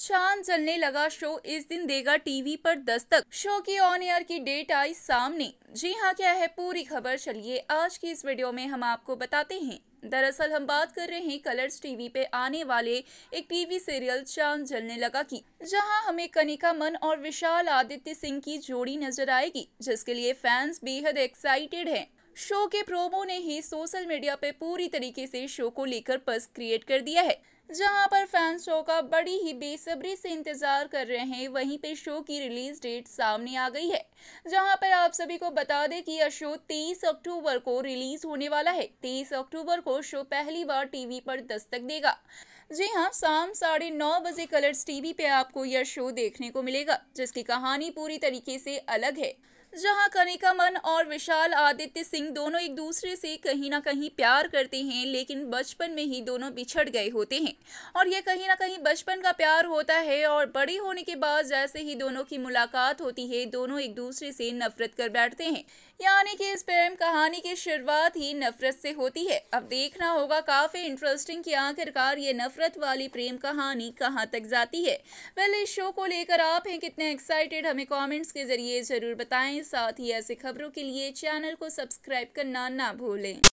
चांद जलने लगा शो इस दिन देगा टीवी पर दस्तक शो की ऑन एयर की डेट आई सामने जी हाँ क्या है पूरी खबर चलिए आज की इस वीडियो में हम आपको बताते हैं दरअसल हम बात कर रहे हैं कलर्स टीवी पे आने वाले एक टीवी सीरियल चांद जलने लगा की जहां हमें कनिका मन और विशाल आदित्य सिंह की जोड़ी नजर आएगी जिसके लिए फैंस बेहद एक्साइटेड हैं शो के प्रोमो ने ही सोशल मीडिया पे पूरी तरीके से शो को लेकर पस क्रिएट कर दिया है जहां पर फैंस शो का बड़ी ही बेसब्री से इंतजार कर रहे हैं वहीं पे शो की रिलीज डेट सामने आ गई है जहां पर आप सभी को बता दें कि यह शो 23 अक्टूबर को रिलीज होने वाला है 23 अक्टूबर को शो पहली बार टीवी पर दस्तक देगा जी हाँ शाम साढ़े नौ बजे कलर्स टीवी पे आपको यह शो देखने को मिलेगा जिसकी कहानी पूरी तरीके से अलग है जहां मन और विशाल आदित्य सिंह दोनों एक दूसरे से कहीं ना कहीं प्यार करते हैं लेकिन बचपन में ही दोनों बिछड़ गए होते हैं और ये कहीं ना कहीं बचपन का प्यार होता है और बड़े होने के बाद जैसे ही दोनों की मुलाकात होती है दोनों एक दूसरे से नफरत कर बैठते हैं यानी कि इस प्रेम कहानी की शुरुआत ही नफरत से होती है अब देखना होगा काफी इंटरेस्टिंग की आखिरकार ये नफरत वाली प्रेम कहानी कहाँ तक जाती है वेल इस शो को लेकर आप हैं कितने एक्साइटेड हमें कॉमेंट्स के जरिए जरूर बताएं साथ ही ऐसी खबरों के लिए चैनल को सब्सक्राइब करना ना भूलें